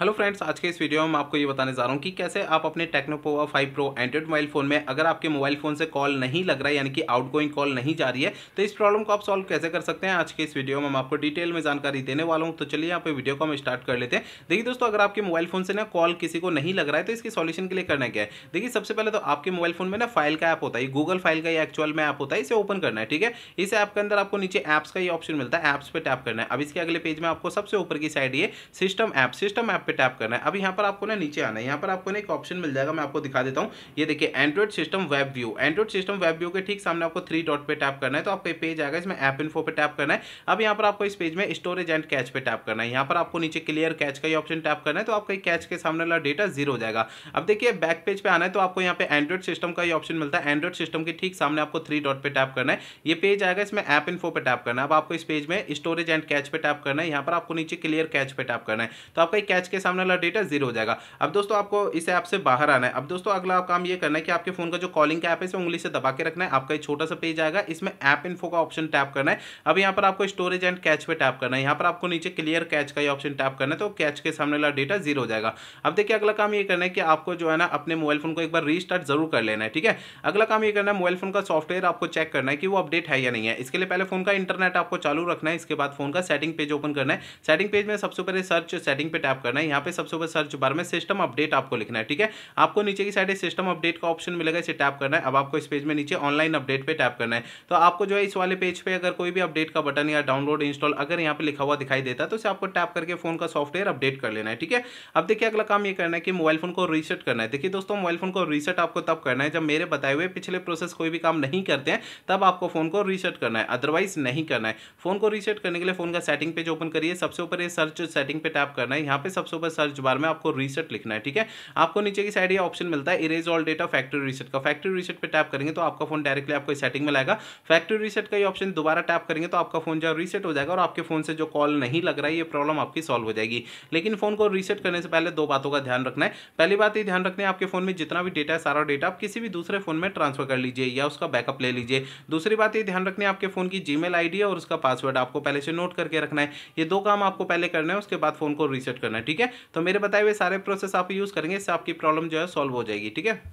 hello friends आज के इस वीडियो में मैं आपको ये बताने जा रहा हूँ कि कैसे आप अपने Tecno Pova 5 pro android mobile phone में अगर आपके मोबाइल फ़ोन से कॉल नहीं लग रहा है यानी कि आउटगोइंग कॉल नहीं जा रही है तो इस प्रॉब्लम को आप सॉल्व कैसे कर सकते हैं आज के इस वीडियो में मैं आपको डिटेल में जानकारी देने वाला हूँ तो चलिए यहाँ पर वीडियो को हम स्टार्ट कर लेते हैं देखिए दोस्तों अगर आपके मोबाइल फ़ोन से ना कॉल किसी को नहीं लग रहा है तो इसके सोल्यूशन के लिए करना क्या है देखिए सबसे पहले तो आपके मोबाइल फ़ोन में ना फाइल का ऐप होता है गूगल फाइल का ये एक्चुअल में ऐप होता है इसे ओपन करना है ठीक है इस ऐप के अंदर आपको नीचे ऐप्स का ये ऑप्शन मिलता है ऐप्स पर टैप करना है अब इसके अगले पेज में आपको सबसे ऊपर की साइड ये सिस्टम ऐप सिस्टम ऐप पे टैप करना है अब यहाँ पर आपको ना नीचे आना है यहाँ पर आपको ना एक ऑप्शन मिल जाएगा मैं आपको दिखा देता हूँ ये देखिए Android system web view Android system web view के ठीक सामने आपको थ्री डॉट पे टैप करना है तो आपका पेज आएगा इसमें ऐप इन्फो पे टैप करना है अब यहाँ पर आपको इस पेज में स्टोरेज एंड कैच पर टैप करना है यहाँ पर आपको नीचे क्लियर कैच का ही ऑप्शन टैप करना है तो आपका कैच के सामने वाला डेटा जीरो हो जाएगा अब देखिए बैक पेज पर आना है तो आपको यहाँ पे एंड्रॉइड सिस्टम का ही ऑप्शन मिलता है एंड्रॉइड सिस्टम के ठीक सामने आपको थ्री डॉट पर टैप करना है ये पेज आएगा इसमें ऐप इन्फो पे टैप करना है अब आपको इस पेज में स्टोरेज एंड कैच पर टैप करना है यहाँ पर आपको नीचे क्लियर कैच पर टैप करना है तो आपका कैच इसके सामने वाला डेटा जीरो हो जाएगा अब दोस्तों आपको इस ऐप से बाहर आना है अब दोस्तों अगला काम ये करना है कि आपके फोन का जो कॉलिंग का ऐप है इसे उंगली से दबा के रखना है आपका एक छोटा सा पेज आएगा इसमें ऐप इन्फो का ऑप्शन टैप करना है अब यहाँ पर आपको स्टोरेज एंड कैच पर टैप करना है यहाँ पर आपको नीचे क्लियर कैच का ही ऑप्शन टैप करना है तो कैच के सामने वाला डेटा जीरो हो जाएगा अब देखिए अगला काम ये करना है कि आपको जो है ना अपने मोबाइल फोन को एक बार रीस्टार्ट जरूर कर लेना है ठीक है अगला काम ये करना है मोबाइल फोन का सॉफ्टवेयर आपको चेक करना है कि वो अपडेट है या नहीं है इसके लिए पहले फोन का इंटरनेट आपको चालू रखना है इसके बाद फोन का सेटिंग पेज ओपन करना है सेटिंग पेज में सबसे पहले सर्च सेटिंग पे टैप करना है है यहाँ पे सबसे ऊपर सर्च बार में सिस्टम अपडेट आपको लिखना है ठीक है आपको नीचे की साइड सिस्टम अपडेट का ऑप्शन मिलेगा इसे टैप करना है अब आपको इस पेज में नीचे ऑनलाइन अपडेट पे टैप करना है तो आपको जो है इस वाले पेज पे अगर कोई भी अपडेट का बटन या डाउनलोड इंस्टॉल अगर यहाँ पे लिखा हुआ दिखाई देता है तो इसे आपको टैप करके फोन का सॉफ्टवेयर अपडेट कर लेना है ठीक है अब देखिए अगला काम ये करना है कि मोबाइल फोन को रीसेट करना है देखिए दोस्तों मोबाइल फोन को रीसेट आपको तब करना है जब मेरे बताए हुए पिछले प्रोसेस कोई भी काम नहीं करते हैं तब आपको फोन को रीसेट करना है अदरवाइज नहीं करना है फोन को रीसेट करने के लिए फोन का सेटिंग पेज ओपन करिए सबसे ऊपर ये सर्च सेटिंग पे टैप करना है यहाँ पे सबसे से ऊपर सर्च बार में आपको रीसेट लिखना है ठीक है आपको नीचे की साइड यह ऑप्शन मिलता है erase all data factory reset का फैक्ट्री रीसेट पर टैप करेंगे तो आपका फोन डायरेक्टली आपको सेटिंग में लाएगा फैक्ट्री रीसेट का ये ऑप्शन दोबारा टैप करेंगे तो आपका फोन जो रीसेट हो जाएगा और आपके फोन से जो कॉल नहीं लग रहा है ये प्रॉब्लम आपकी सॉल्व हो जाएगी लेकिन फोन को रीसेट करने से पहले दो बातों का ध्यान रखना है पहली बात ये ध्यान रखना है आपके फोन में जितना भी डेटा है सारा डेटा आप किसी भी दूसरे फोन में ट्रांसफर कर लीजिए या उसका बैकअप ले लीजिए दूसरी बात ये ध्यान रखना है आपके फोन की जी मेल और उसका पासवर्ड आपको पहले से नोट करके रखना है ये दो काम आपको पहले करना है उसके बाद फोन को रीसेट करना है ठीक है है तो मेरे बताए हुए सारे प्रोसेस आप यूज़ करेंगे इससे आपकी प्रॉब्लम जो है सॉल्व हो जाएगी ठीक है